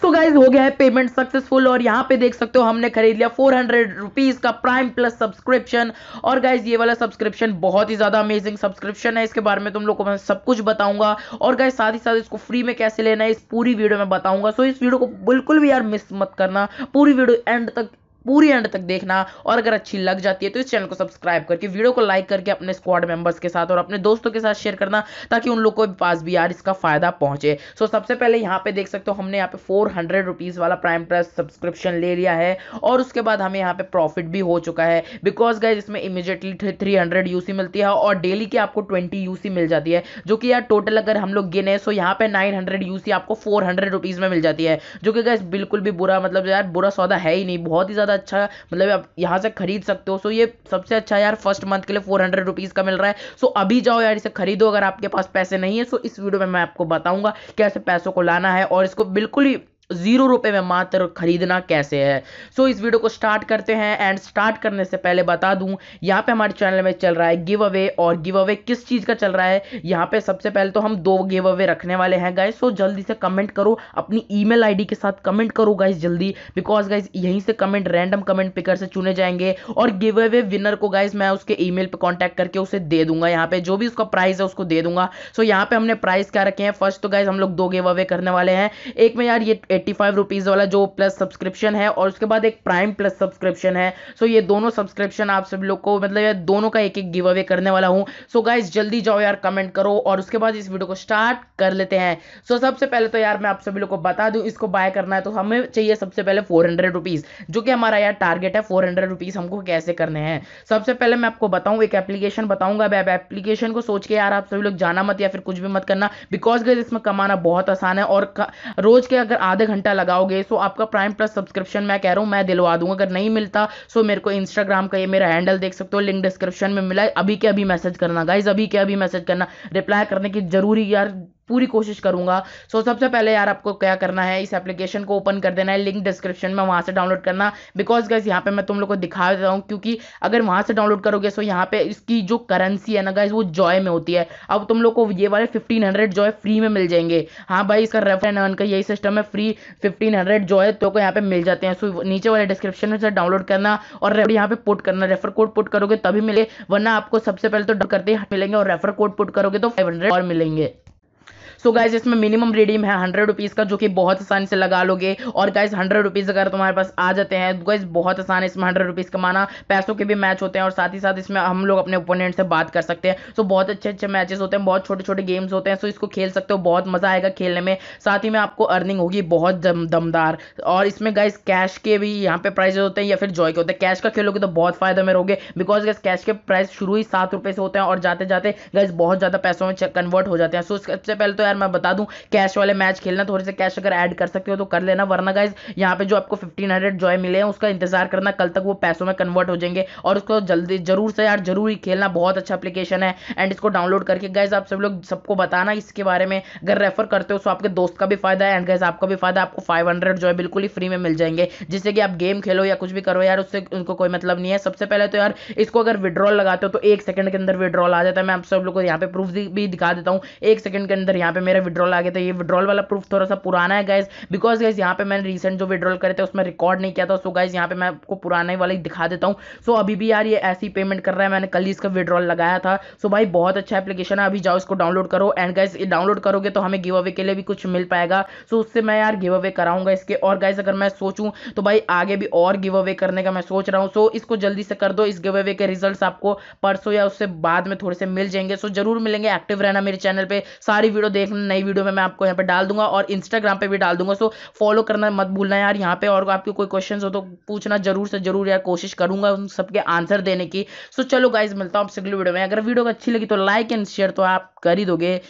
सो तो गाइज हो गया है पेमेंट सक्सेसफुल और यहाँ पे देख सकते हो हमने खरीद लिया फोर हंड्रेड रुपीज का प्राइम प्लस सब्सक्रिप्शन और गाइज ये वाला सब्सक्रिप्शन बहुत ही ज्यादा अमेजिंग सब्सक्रिप्शन है इसके बारे में तुम लोग को मैं सब कुछ बताऊंगा और गाइज साथ ही साथ इसको फ्री में कैसे लेना है इस पूरी वीडियो में बताऊंगा सो इस वीडियो को बिल्कुल भी यार मिस मत करना पूरी वीडियो एंड तक पूरी एंड तक देखना और अगर अच्छी लग जाती है तो इस चैनल को सब्सक्राइब करके वीडियो को लाइक करके अपने स्क्वाड मेंबर्स के साथ और अपने दोस्तों के साथ शेयर करना ताकि उन लोग को पास भी यार इसका फायदा पहुंचे सो so, सबसे पहले यहाँ पे देख सकते हो हमने यहाँ पे फोर हंड्रेड रुपीज़ वाला प्राइम प्लस सब्सक्रिप्शन ले लिया है और उसके बाद हमें यहाँ पे प्रॉफिट भी हो चुका है बिकॉज गाइज इसमें इमीजिएटली थ्री हंड्रेड यूसी मिलती है और डेली की आपको ट्वेंटी यू मिल जाती है जो कि यार टोटल अगर हम लोग गिने सो यहाँ पे नाइन हंड्रेड आपको फोर हंड्रेड रुपीज़ में मिल जाती है जो कि गाइज बिल्कुल भी बुरा मतलब यार बुरा सौदा है ही नहीं बहुत ही ज़्यादा ज़्यादा अच्छा मतलब आप यहाँ से खरीद सकते हो सो ये सबसे अच्छा यार फर्स्ट मंथ के लिए फोर हंड्रेड रुपीज़ का मिल रहा है सो अभी जाओ यार इसे खरीदो अगर आपके पास पैसे नहीं है सो इस वीडियो में मैं आपको बताऊँगा कैसे पैसों को लाना है और इसको बिल्कुल ही जीरो रुपए में मात्र खरीदना कैसे है सो so, इस वीडियो को स्टार्ट करते हैं एंड स्टार्ट करने से पहले बता दूं यहाँ पे हमारे चैनल में चल रहा है गिव अवे और गिव अवे किस चीज़ का चल रहा है यहाँ पे सबसे पहले तो हम दो गिव अवे रखने वाले हैं गाइस सो so, जल्दी से कमेंट करो अपनी ईमेल आईडी के साथ कमेंट करो गाइज जल्दी बिकॉज गाइज यहीं से कमेंट रैंडम कमेंट पिकर से चुने जाएंगे और गिव अवे विनर को गाइज मैं उसके ई मेल कांटेक्ट करके उसे दे दूंगा यहाँ पे जो भी उसका प्राइस है उसको दे दूंगा सो यहाँ पे हमने प्राइस क्या रखे हैं फर्स्ट तो गाइज हम लोग दो गिव अवे करने वाले हैं एक में यार ये एट्टी फाइव रुपीज़ वाला जो प्लस सब्सक्रिप्शन है और उसके बाद एक प्राइम प्लस सब्सक्रिप्शन है सो ये दोनों सब्सक्रिप्शन आप सब लोग को मतलब यार दोनों का एक एक गिव अवे करने वाला हूँ सो गाइज जल्दी जाओ यार कमेंट करो और उसके बाद इस वीडियो को स्टार्ट कर लेते हैं सो सबसे पहले तो यार मैं आप सभी लोग को बता दूँ इसको बाय करना है तो हमें चाहिए सबसे पहले फोर हंड्रेड जो कि हमारा यार टारगेट है फोर हंड्रेड हमको कैसे करने हैं सबसे पहले मैं आपको बताऊँ एक एप्लीकेशन बताऊँगा अब एप्लीकेशन को सोच के यार आप सभी लोग जाना मत या फिर कुछ भी मत करना बिकॉज गैस इसमें कमाना बहुत आसान है और रोज के अगर आधे घंटा लगाओगे सो आपका प्राइम प्लस सब्सक्रिप्शन मैं कह रहा हूँ मैं दिलवा दूंगा अगर नहीं मिलता सो मेरे को इंस्टाग्राम का ये मेरा हैंडल देख सकते हो लिंक डिस्क्रिप्शन में मिला है अभी के अभी मैसेज करना गाइज अभी के अभी मैसेज करना रिप्लाई करने की जरूरी यार पूरी कोशिश करूंगा सो so, सबसे पहले यार आपको क्या करना है इस एप्लीकेशन को ओपन कर देना है लिंक डिस्क्रिप्शन में वहां से डाउनलोड करना बिकॉज गाइज यहाँ पे मैं तुम लोग को दिखा देता हूँ क्योंकि अगर वहां से डाउनलोड करोगे सो यहाँ पे इसकी जो करेंसी है ना गाइज वो जॉय में होती है अब तुम लोग को ये वाले फिफ्टीन हंड्रेड जॉय फ्री में मिल जाएंगे हाँ भाई इसका रेफर एंड अर्न का यही सिस्टम है फ्री फिफ्टीन हंड्रेड जॉय तो को यहाँ पे मिल जाते हैं सो नीचे वाले डिस्क्रिप्शन में से डाउनलोड करना और रेफर यहाँ पे पुट करना रेफर कोड पुट करोगे तभी मिले वरना आपको सबसे पहले तो करते मिलेंगे और रेफर कोड पुट करोगे तो फाइव हंड्रेड और मिलेंगे सो गाइज इसमें मिनिमम रिडीम है हंड्रेड रुपीज़ का जो कि बहुत आसानी से लगा लोगे और गाइज हंड्रेड रुपीज़ अगर तुम्हारे पास आ जाते हैं गाइज तो बहुत आसान है इसमें हंड्रेड रुपीज़ कमाना पैसों के भी मैच होते हैं और साथ ही साथ इसमें हम लोग अपने ओपोनेंट से बात कर सकते हैं सो बहुत अच्छे अच्छे मैचेस होते हैं बहुत छोटे छोटे गेम्स होते हैं सो इसको खेल सकते हो बहुत मज़ा आएगा खेलने में साथ ही में आपको अर्निंग होगी बहुत दमदार और इसमें गाइज कैश के भी यहाँ पे प्राइजेज होते हैं या फिर जॉय के होते हैं कैश का खेलोगे तो बहुत फायदा में रहोगे बिकॉज गाइज़ कैश के प्राइस शुरू ही सात रुपये से होते हैं और जाते जाते गाइज बहुत ज़्यादा पैसों में कन्वर्ट हो जाते हैं सो सबसे पहले तो यार मैं बता दूं कैश वाले मैच खेलना थोड़े से कैश अगर ऐड कर सकते हो तो कर लेना वरना गाइज यहाँ पे जो आपको फिफ्टीन हंड्रेड जॉय मिले हैं उसका इंतजार करना कल तक वो पैसों में कन्वर्ट हो जाएंगे और उसको जल्दी जरूर से यार जरूर ही खेलना बहुत अच्छा अपलीकेशन है एंड इसको डाउनलोड करके गाइज आप सब लोग सबको बताना इसके बारे में अगर रेफर करते हो तो आपके दोस्त का भी फायदा है एंड गाइज आपका भी फायदा आपको फाइव हंड्रेड जॉय बिल्कुल ही फ्री में मिल जाएंगे जिससे कि आप गेम खेलो या कुछ भी करो यार उससे उनको कोई मतलब नहीं है सबसे पहले तो यार इसको अगर विड्रॉल लगाते हो तो एक सेकंड के अंदर विड्रॉल आ जाता है मैं आप सब लोग को यहाँ पे प्रूफ भी दिखा देता हूँ एक सेकंड के अंदर यहाँ पे पे मेरा विड्रॉल आ गया था ये विड्रॉल वाला प्रूफ थोड़ा सा पुराना है गाइज बिकॉज गाइज यहाँ पे मैंने रिसेंट जो विड्रॉल करे थे उसमें रिकॉर्ड नहीं किया था सो गाइज यहाँ पे मैं आपको पुराने ही दिखा देता हूँ सो अभी भी यार ये ऐसी पेमेंट कर रहा है मैंने कल ही इसका विड्रॉल लगाया था सो भाई बहुत अच्छा एप्लीकेशन है अभी जाओ इसको डाउनलोड करो एंड गाइज डाउनलोड करोगे तो हमें गिव अवे के लिए भी कुछ मिल पाएगा सो उससे मैं यार गिव अवे कराऊंगा इसके और गाइज अगर मैं सोचूँ तो भाई आगे भी और गिव अवे करने का मैं सोच रहा हूँ सो इसको जल्दी से कर दो इस गिव अवे के रिजल्ट आपको परसों या उससे बाद में थोड़े से मिल जाएंगे सो जरूर मिलेंगे एक्टिव रहना मेरे चैनल पर सारी वीडियो देख देख लेना नई वीडियो में मैं आपको यहाँ पे डाल दूंगा और इंस्टाग्राम पे भी डाल दूंगा सो फॉलो करना मत भूलना यार यहाँ पे और आपके कोई क्वेश्चन हो तो पूछना जरूर से जरूर यार कोशिश करूंगा उन सबके आंसर देने की सो चलो गाइज मिलता हूँ आपसे अगली वीडियो में अगर वीडियो अच्छी लगी तो लाइक एंड शेयर तो आप कर ही दोगे